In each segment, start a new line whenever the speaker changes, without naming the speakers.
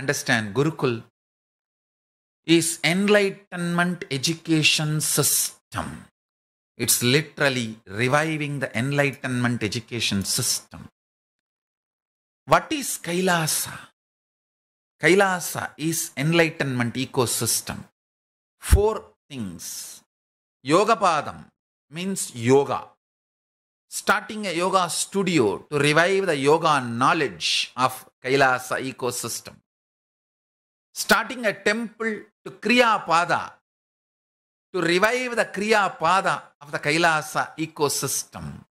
understand Gurukul is enlightenment education system. It's literally reviving the enlightenment education system. What is Kailasa? Kailasa is enlightenment ecosystem. Four things. Yoga Padam means yoga. Starting a yoga studio to revive the yoga knowledge of Kailasa ecosystem starting a temple to Kriya Pada, to revive the Kriya Pada of the Kailasa ecosystem.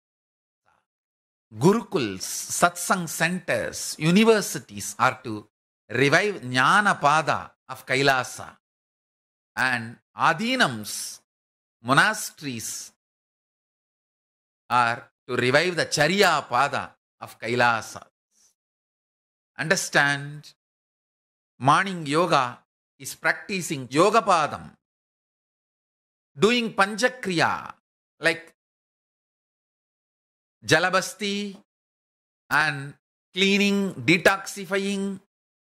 Gurukuls, satsang centers, universities are to revive Jnana Pada of Kailasa. And Adinams, monasteries, are to revive the Charya Pada of Kailasa. Understand Morning yoga is practicing yoga padam, doing panchakriya like jalabasti and cleaning, detoxifying,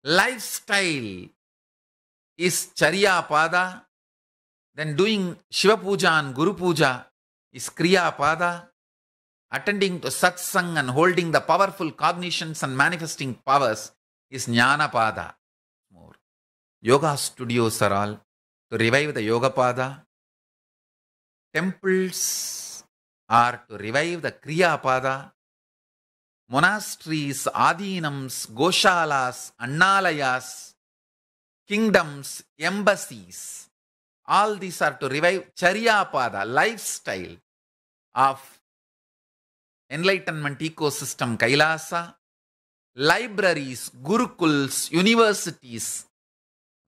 lifestyle is charya pada, then doing Shiva puja and Guru puja is kriya pada, attending to satsang and holding the powerful cognitions and manifesting powers is jnana pada. yoga studios are all to revive the yoga pada. Temples are to revive the kriya pada. Monasteries, adhinams, goshalas, annalayas, kingdoms, embassies. All these are to revive charyapada, lifestyle of enlightenment ecosystem Kailasa, libraries, gurukuls, universities,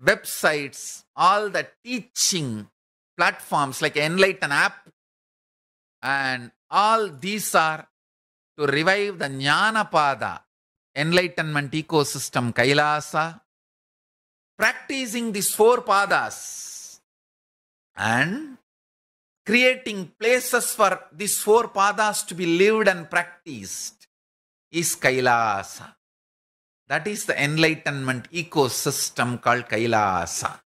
websites, all the teaching platforms like Enlighten app, and all these are to revive the Jnanapada enlightenment ecosystem Kailasa, practicing these four padas and creating places for these four padas to be lived and practiced is Kailasa. That is the enlightenment ecosystem called Kailasa.